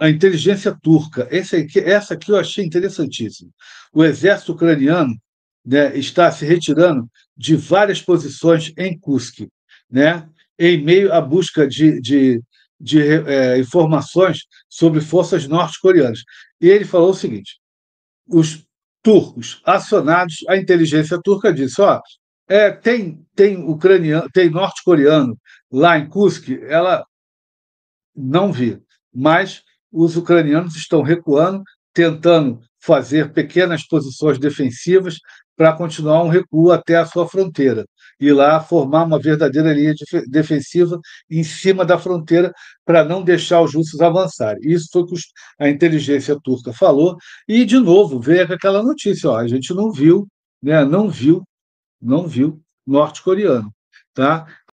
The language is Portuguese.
a inteligência turca. Aqui, essa aqui eu achei interessantíssima. O exército ucraniano né, está se retirando de várias posições em Kursk, né, em meio à busca de, de, de é, informações sobre forças norte-coreanas. E ele falou o seguinte: os turcos acionados, a inteligência turca disse: ó, é, tem, tem ucraniano, tem norte-coreano lá em Kursk, ela não vi, mas os ucranianos estão recuando, tentando fazer pequenas posições defensivas para continuar um recuo até a sua fronteira e lá formar uma verdadeira linha de defensiva em cima da fronteira para não deixar os russos avançarem. Isso foi o que a inteligência turca falou e de novo veio aquela notícia, ó, a gente não viu, né, não viu, não viu norte-coreano, tá?